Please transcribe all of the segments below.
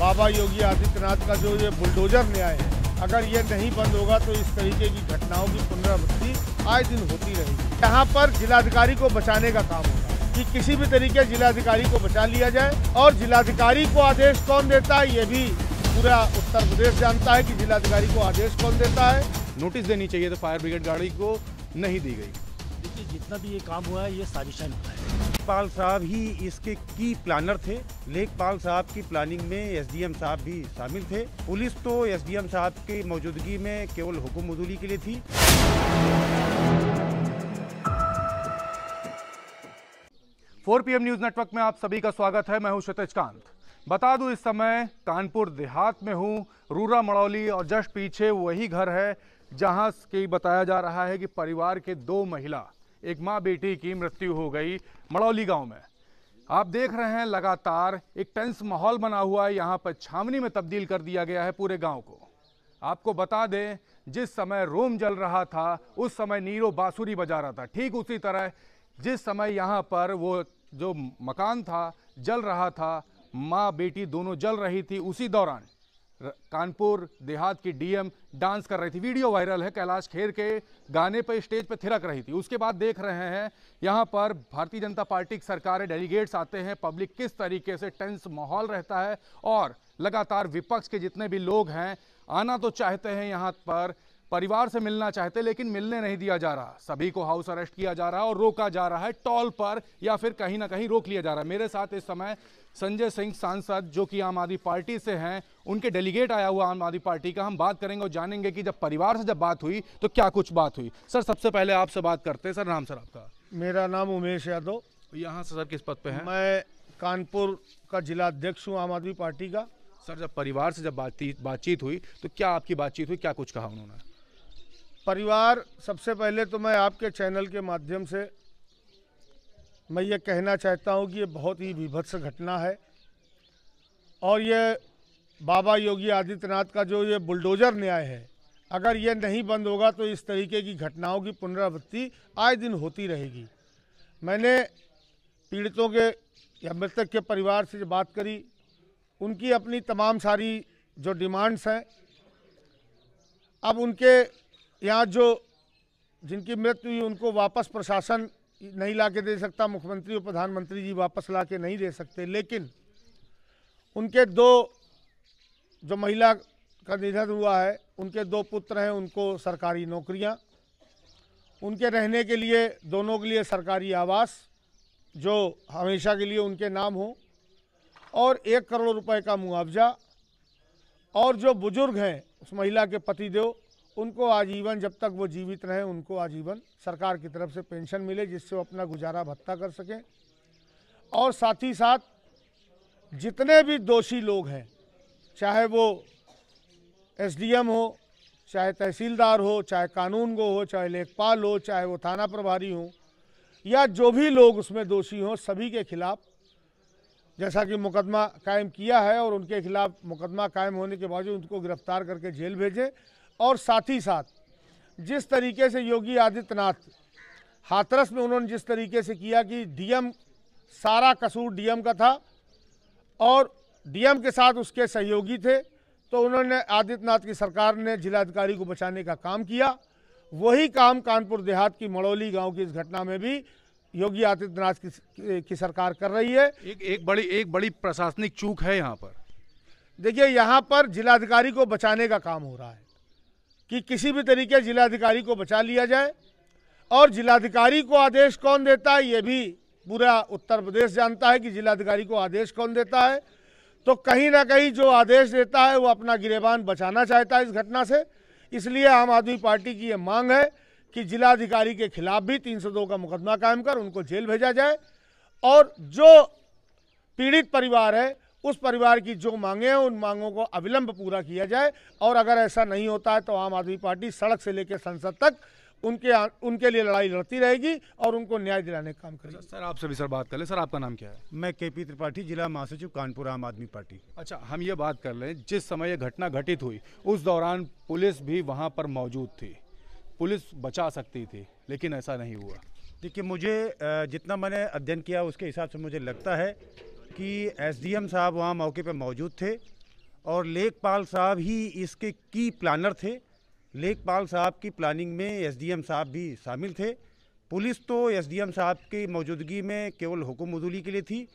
बाबा योगी आदित्यनाथ का जो ये बुलडोजर न्याय है अगर ये नहीं बंद होगा तो इस तरीके की घटनाओं की पुनरावृत्ति आए दिन होती रहेगी यहाँ पर जिलाधिकारी को बचाने का काम होगा कि किसी भी तरीके जिलाधिकारी को बचा लिया जाए और जिलाधिकारी को आदेश कौन देता है ये भी पूरा उत्तर प्रदेश जानता है कि जिलाधिकारी को आदेश कौन देता है नोटिस देनी चाहिए तो फायर ब्रिगेड गाड़ी को नहीं दी गई देखिए जितना भी ये काम हुआ है ये साजिशन हुआ है लेखपाल साहब ही इसके की प्लानर थे लेखपाल साहब की प्लानिंग में एसडीएम साहब भी शामिल थे पुलिस तो एसडीएम साहब की मौजूदगी में केवल हुकुम मजूली के लिए थी फोर पीएम न्यूज नेटवर्क में आप सभी का स्वागत है मैं हूं क्षितिज कांत बता दूं इस समय कानपुर देहात में हूं रूरा मड़ौली और जस्ट पीछे वही घर है जहां के बताया जा रहा है कि परिवार के दो महिला एक माँ बेटी की मृत्यु हो गई मड़ौली गांव में आप देख रहे हैं लगातार एक टेंस माहौल बना हुआ है यहाँ पर छावनी में तब्दील कर दिया गया है पूरे गांव को आपको बता दें जिस समय रोम जल रहा था उस समय नीरो बांसुरी बजा रहा था ठीक उसी तरह जिस समय यहाँ पर वो जो मकान था जल रहा था माँ बेटी दोनों जल रही थी उसी दौरान कानपुर देहात की डीएम डांस कर रही थी वीडियो वायरल है कैलाश खेर के गाने पर स्टेज पर थिरक रही थी उसके बाद देख रहे हैं यहाँ पर भारतीय जनता पार्टी की सरकारें डेलीगेट्स आते हैं पब्लिक किस तरीके से टेंस माहौल रहता है और लगातार विपक्ष के जितने भी लोग हैं आना तो चाहते हैं यहाँ पर परिवार से मिलना चाहते लेकिन मिलने नहीं दिया जा रहा सभी को हाउस अरेस्ट किया जा रहा है और रोका जा रहा है टॉल पर या फिर कहीं ना कहीं रोक लिया जा रहा है मेरे साथ इस समय संजय सिंह सांसद जो कि आम आदमी पार्टी से हैं उनके डेलीगेट आया हुआ आम आदमी पार्टी का हम बात करेंगे और जानेंगे कि जब परिवार से जब बात हुई तो क्या कुछ बात हुई सर सबसे पहले आपसे बात करते हैं सर नाम सर आपका मेरा नाम उमेश यादव यहाँ से सर किस पद पर है मैं कानपुर का जिला अध्यक्ष हूँ आम आदमी पार्टी का सर जब परिवार से जब बातचीत बातचीत हुई तो क्या आपकी बातचीत हुई क्या कुछ कहा उन्होंने परिवार सबसे पहले तो मैं आपके चैनल के माध्यम से मैं ये कहना चाहता हूँ कि ये बहुत ही विभत्स घटना है और ये बाबा योगी आदित्यनाथ का जो ये बुलडोजर न्याय है अगर ये नहीं बंद होगा तो इस तरीके की घटनाओं की पुनरावृत्ति आए दिन होती रहेगी मैंने पीड़ितों के या मृतक के परिवार से जो बात करी उनकी अपनी तमाम सारी जो डिमांड्स हैं अब उनके यहाँ जो जिनकी मृत्यु हुई उनको वापस प्रशासन नहीं ला के दे सकता मुख्यमंत्री और प्रधानमंत्री जी वापस ला के नहीं दे सकते लेकिन उनके दो जो महिला का निधन हुआ है उनके दो पुत्र हैं उनको सरकारी नौकरियां उनके रहने के लिए दोनों के लिए सरकारी आवास जो हमेशा के लिए उनके नाम हो और एक करोड़ रुपए का मुआवजा और जो बुज़ुर्ग हैं उस महिला के पतिदेव उनको आजीवन जब तक वो जीवित रहे उनको आजीवन सरकार की तरफ से पेंशन मिले जिससे वो अपना गुजारा भत्ता कर सकें और साथ ही साथ जितने भी दोषी लोग हैं चाहे वो एसडीएम हो चाहे तहसीलदार हो चाहे कानून गो हो चाहे लेखपाल हो चाहे वो थाना प्रभारी हो या जो भी लोग उसमें दोषी हों सभी के खिलाफ जैसा कि मुकदमा कायम किया है और उनके खिलाफ मुकदमा कायम होने के बावजूद उनको गिरफ्तार करके जेल भेजें और साथ ही साथ जिस तरीके से योगी आदित्यनाथ हाथरस में उन्होंने जिस तरीके से किया कि डीएम सारा कसूर डीएम का था और डीएम के साथ उसके सहयोगी थे तो उन्होंने आदित्यनाथ की सरकार ने जिलाधिकारी को बचाने का काम किया वही काम कानपुर देहात की मड़ौली गांव की इस घटना में भी योगी आदित्यनाथ की, की सरकार कर रही है एक एक बड़ी एक बड़ी प्रशासनिक चूक है यहाँ पर देखिए यहाँ पर जिलाधिकारी को बचाने का काम हो रहा है कि किसी भी तरीके जिलाधिकारी को बचा लिया जाए और जिलाधिकारी को आदेश कौन देता है ये भी पूरा उत्तर प्रदेश जानता है कि जिलाधिकारी को आदेश कौन देता है तो कहीं ना कहीं जो आदेश देता है वो अपना गिरेबान बचाना चाहता है इस घटना से इसलिए आम आदमी पार्टी की ये मांग है कि जिलाधिकारी के खिलाफ भी 302 का मुकदमा कायम कर उनको जेल भेजा जाए और जो पीड़ित परिवार है उस परिवार की जो मांगे हैं उन मांगों को अविलंब पूरा किया जाए और अगर ऐसा नहीं होता है तो आम आदमी पार्टी सड़क से लेकर संसद तक उनके उनके लिए लड़ाई लड़ती रहेगी और उनको न्याय दिलाने का काम करेगी अच्छा, सर आपसे भी सर बात कर ले सर आपका नाम क्या है मैं के पी त्रिपाठी जिला महासचिव कानपुर आम आदमी पार्टी अच्छा हम ये बात कर लें जिस समय यह घटना घटित हुई उस दौरान पुलिस भी वहाँ पर मौजूद थी पुलिस बचा सकती थी लेकिन ऐसा नहीं हुआ देखिए मुझे जितना मैंने अध्ययन किया उसके हिसाब से मुझे लगता है कि एसडीएम साहब वहाँ मौके पर मौजूद थे और लेखपाल साहब ही इसके की प्लानर थे लेखपाल साहब की प्लानिंग में एसडीएम साहब भी शामिल थे पुलिस तो एसडीएम साहब की मौजूदगी में केवल हुक्म मदूली के लिए थी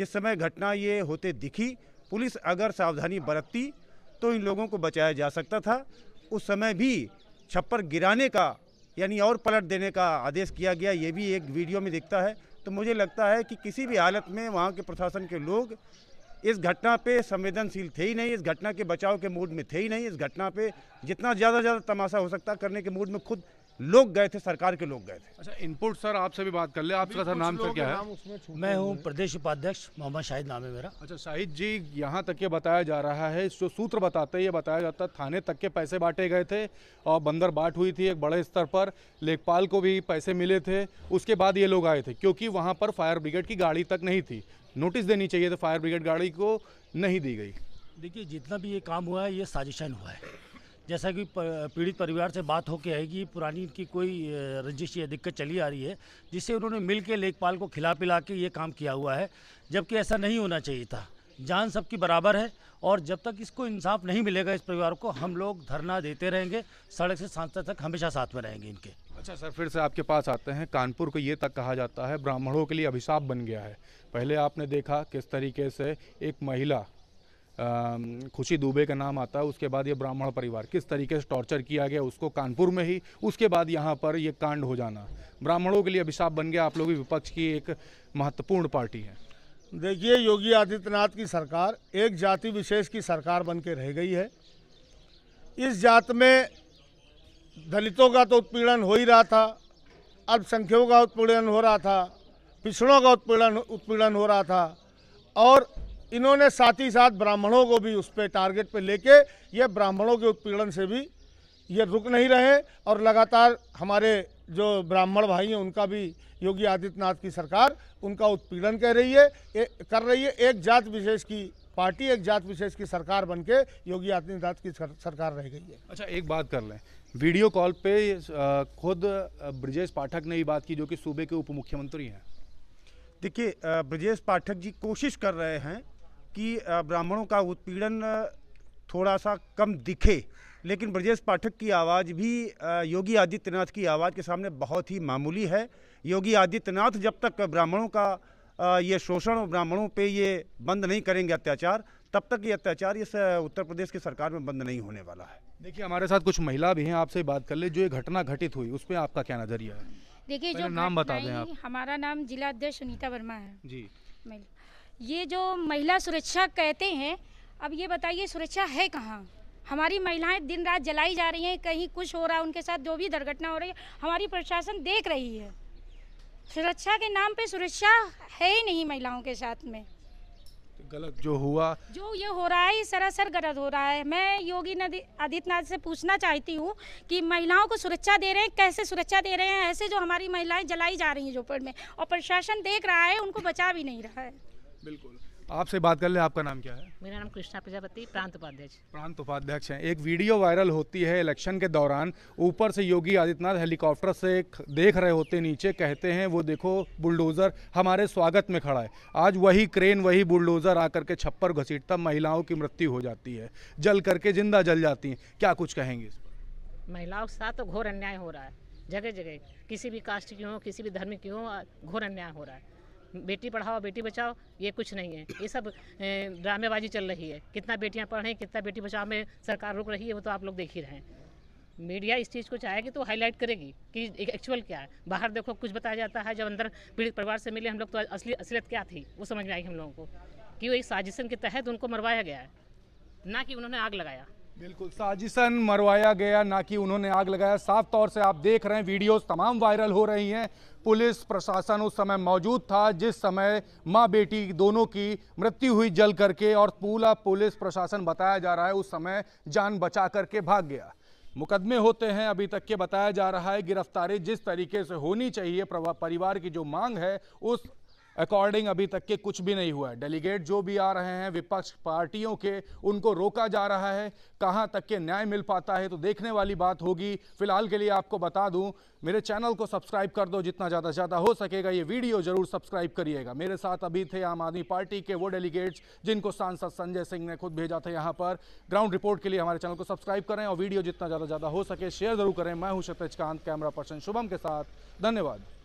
जिस समय घटना ये होते दिखी पुलिस अगर सावधानी बरतती तो इन लोगों को बचाया जा सकता था उस समय भी छप्पर गिराने का यानी और पलट देने का आदेश किया गया ये भी एक वीडियो में दिखता है तो मुझे लगता है कि किसी भी हालत में वहाँ के प्रशासन के लोग इस घटना पे संवेदनशील थे ही नहीं इस घटना के बचाव के मूड में थे ही नहीं इस घटना पे जितना ज़्यादा ज़्यादा तमाशा हो सकता करने के मूड में खुद लोग गए थे सरकार के लोग गए थे अच्छा इनपुट सर आपसे भी बात कर ले आपका सर नाम सर क्या है मैं हूँ प्रदेश उपाध्यक्ष मोहम्मद शाहिद नाम है मेरा अच्छा शाहिद जी यहाँ तक ये बताया जा रहा है जो सूत्र बताते ये बताया जाता थाने तक के पैसे बांटे गए थे और बंदर बाट हुई थी एक बड़े स्तर पर लेखपाल को भी पैसे मिले थे उसके बाद ये लोग आए थे क्योंकि वहाँ पर फायर ब्रिगेड की गाड़ी तक नहीं थी नोटिस देनी चाहिए तो फायर ब्रिगेड गाड़ी को नहीं दी गई देखिए जितना भी ये काम हुआ है ये साजिशन हुआ है जैसा कि पीड़ित परिवार से बात होकर आएगी पुरानी इनकी कोई रंजिश या दिक्कत चली आ रही है जिससे उन्होंने मिल के लेखपाल को खिला पिला के ये काम किया हुआ है जबकि ऐसा नहीं होना चाहिए था जान सबकी बराबर है और जब तक इसको इंसाफ नहीं मिलेगा इस परिवार को हम लोग धरना देते रहेंगे सड़क से सांसद तक हमेशा साथ में रहेंगे इनके अच्छा सर फिर से आपके पास आते हैं कानपुर को ये तक कहा जाता है ब्राह्मणों के लिए अभिशाप बन गया है पहले आपने देखा किस तरीके से एक महिला खुशी दुबे का नाम आता है उसके बाद ये ब्राह्मण परिवार किस तरीके से टॉर्चर किया गया उसको कानपुर में ही उसके बाद यहाँ पर ये कांड हो जाना ब्राह्मणों के लिए अभिशाप बन गया आप लोग विपक्ष की एक महत्वपूर्ण पार्टी है देखिए योगी आदित्यनाथ की सरकार एक जाति विशेष की सरकार बन के रह गई है इस जात में दलितों का तो उत्पीड़न हो ही रहा था अल्पसंख्यकों का उत्पीड़न हो रहा था पिछड़ों का उत्पीड़न उत्पीड़न हो रहा था और इन्होंने साथ ही साथ ब्राह्मणों को भी उस पर टारगेट पे लेके ये ब्राह्मणों के उत्पीड़न से भी ये रुक नहीं रहे और लगातार हमारे जो ब्राह्मण भाई हैं उनका भी योगी आदित्यनाथ की सरकार उनका उत्पीड़न कह रही है ए, कर रही है एक जात विशेष की पार्टी एक जात विशेष की सरकार बन के योगी आदित्यनाथ की सरकार रह गई है अच्छा एक बात कर लें वीडियो कॉल पे खुद ब्रजेश पाठक ने ही बात की जो कि सूबे के उप मुख्यमंत्री हैं देखिए ब्रजेश पाठक जी कोशिश कर रहे हैं कि ब्राह्मणों का उत्पीड़न थोड़ा सा कम दिखे लेकिन ब्रजेश पाठक की आवाज़ भी योगी आदित्यनाथ की आवाज़ के सामने बहुत ही मामूली है योगी आदित्यनाथ जब तक ब्राह्मणों का ये शोषण और ब्राह्मणों पे ये बंद नहीं करेंगे अत्याचार तब तक ये अत्याचार इस उत्तर प्रदेश की सरकार में बंद नहीं होने वाला है देखिए हमारे साथ कुछ महिला भी हैं आपसे बात कर ले जो ये घटना घटित हुई उस पर आपका क्या नज़रिया है देखिए जो नाम बता दें आप हमारा नाम जिला अध्यक्ष सुनीता वर्मा है जी ये जो महिला सुरक्षा कहते हैं अब ये बताइए सुरक्षा है कहाँ हमारी महिलाएं दिन रात जलाई जा रही हैं कहीं कुछ हो रहा है उनके साथ जो भी दुर्घटना हो रही है हमारी प्रशासन देख रही है सुरक्षा के नाम पे सुरक्षा है ही नहीं महिलाओं के साथ में तो गलत जो हुआ जो ये हो रहा है सरासर गलत हो रहा है मैं योगी आदित्यनाथ से पूछना चाहती हूँ कि महिलाओं को सुरक्षा दे रहे हैं कैसे सुरक्षा दे रहे हैं ऐसे जो हमारी महिलाएं जलाई जा रही हैं जोपड़ में और प्रशासन देख रहा है उनको बचा भी नहीं रहा है बिल्कुल आपसे बात कर ले आपका नाम क्या है मेरा नाम कृष्णा प्रजापति प्रांत उपाध्यक्ष प्रांत उपाध्यक्ष हैं एक वीडियो वायरल होती है इलेक्शन के दौरान ऊपर से योगी आदित्यनाथ हेलीकॉप्टर से देख रहे होते नीचे कहते हैं वो देखो बुलडोज़र हमारे स्वागत में खड़ा है आज वही क्रेन वही बुलडोज़र आकर के छप्पर घसीटता महिलाओं की मृत्यु हो जाती है जल करके जिंदा जल जाती है क्या कुछ कहेंगे इस पर महिलाओं के साथ तो घोर अन्याय हो रहा है जगह जगह किसी भी कास्ट की हो किसी भी धर्म की हो घोर अन्याय हो रहा है बेटी पढ़ाओ बेटी बचाओ ये कुछ नहीं है ये सब ड्रामेबाजी चल रही है कितना बेटियाँ पढ़ रही कितना बेटी बचाओ में सरकार रुक रही है वो तो आप लोग देख ही रहे हैं मीडिया इस चीज़ को चाहेगी तो हाईलाइट करेगी कि एक्चुअल क्या है बाहर देखो कुछ बताया जाता है जब अंदर पीड़ित परिवार से मिले हम लोग तो असली असलियत क्या थी वो समझ में आएगी हम लोगों को कि वो एक साजिशन के तहत उनको मरवाया गया है ना कि उन्होंने आग लगाया बिल्कुल साजिशन मरवाया गया ना कि उन्होंने आग लगाया साफ तौर से आप देख रहे हैं वीडियोस तमाम वायरल हो रही हैं पुलिस प्रशासन उस समय मौजूद था जिस समय माँ बेटी दोनों की मृत्यु हुई जल करके और पूरा पुलिस प्रशासन बताया जा रहा है उस समय जान बचा करके भाग गया मुकदमे होते हैं अभी तक के बताया जा रहा है गिरफ्तारी जिस तरीके से होनी चाहिए परिवार की जो मांग है उस अकॉर्डिंग अभी तक के कुछ भी नहीं हुआ है डेलीगेट जो भी आ रहे हैं विपक्ष पार्टियों के उनको रोका जा रहा है कहां तक के न्याय मिल पाता है तो देखने वाली बात होगी फिलहाल के लिए आपको बता दूं मेरे चैनल को सब्सक्राइब कर दो जितना ज़्यादा ज़्यादा हो सकेगा ये वीडियो जरूर सब्सक्राइब करिएगा मेरे साथ अभी थे आम आदमी पार्टी के वो डेलीगेट्स जिनको सांसद संजय सिंह ने खुद भेजा था यहाँ पर ग्राउंड रिपोर्ट के लिए हमारे चैनल को सब्सक्राइब करें और वीडियो जितना ज़्यादा ज़्यादा हो सके शेयर जरूर करें मैं हूँ शतजकांत कैमरा पर्सन शुभम के साथ धन्यवाद